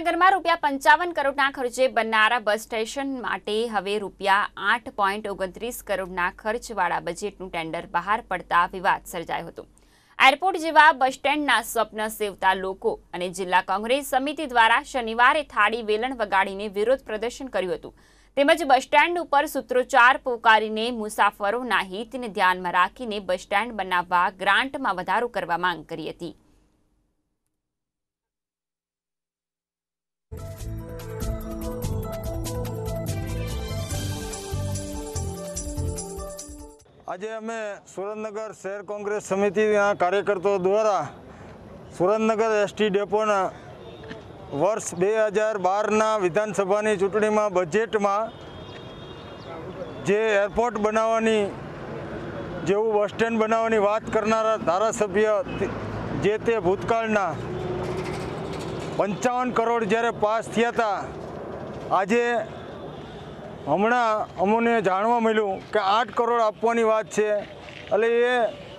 સુરેન્દ્રનગરમાં રૂપિયા પંચાવન કરોડના ખર્ચે બનનારા બસ સ્ટેશન માટે હવે રૂપિયા આઠ પોઈન્ટ ઓગણત્રીસ કરોડના ખર્ચવાળા બજેટનું ટેન્ડર બહાર પડતા વિવાદ સર્જાયો હતો એરપોર્ટ જેવા બસ સ્ટેન્ડના સ્વપ્ન સેવતા લોકો અને જિલ્લા કોંગ્રેસ સમિતિ દ્વારા શનિવારે થાળી વેલણ વગાડીને વિરોધ પ્રદર્શન કર્યું હતું તેમજ બસ સ્ટેન્ડ ઉપર સૂત્રોચ્ચાર પોકારીને મુસાફરોના હિતને ધ્યાનમાં રાખીને બસ સ્ટેન્ડ બનાવવા ગ્રાન્ટમાં વધારો કરવા માંગ કરી હતી આજે અમે સુરેન્દ્રનગર શહેર કોંગ્રેસ સમિતિના કાર્યકર્તાઓ દ્વારા સુરેન્દ્રનગર એસટી ડેપોના વર્ષ બે હજાર બારના વિધાનસભાની ચૂંટણીમાં બજેટમાં જે એરપોર્ટ બનાવવાની જેવું બસ સ્ટેન્ડ બનાવવાની વાત કરનારા ધારાસભ્ય જે તે ભૂતકાળના પંચાવન કરોડ જ્યારે પાસ થયા હતા આજે હમણાં અમને જાણવા મળ્યું કે આઠ કરોડ આપવાની વાત છે એટલે એ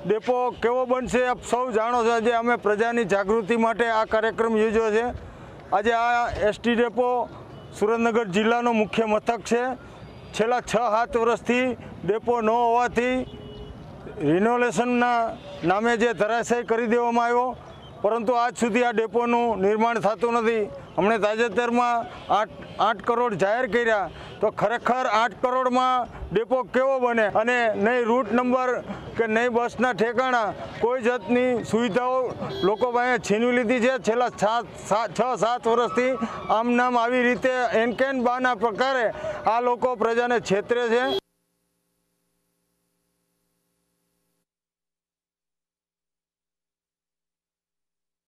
ડેપો કેવો બનશે આપ સૌ જાણો છો આજે અમે પ્રજાની જાગૃતિ માટે આ કાર્યક્રમ યોજ્યો છે આજે આ એસટી ડેપો સુરેન્દ્રનગર જિલ્લાનો મુખ્ય મથક છે છેલ્લા છ સાત વર્ષથી ડેપો ન હોવાથી રિનોવેશનના નામે જે ધરાશય કરી દેવામાં આવ્યો પરંતુ આજ સુધી આ ડેપોનું નિર્માણ થતું નથી હમણાં તાજેતરમાં આઠ આઠ કરોડ જાહેર કર્યા તો ખરેખર આઠ કરોડમાં ડેપો કેવો બને અને નહીં રૂટ નંબર કે નહીં બસના ઠેકાણા કોઈ જાતની સુવિધાઓ લોકો પાસે છીનવી લીધી છે છેલ્લા સાત છ સાત વર્ષથી આમ નામ આવી રીતે એનકેન બાના પ્રકારે આ લોકો પ્રજાને છેતરે છે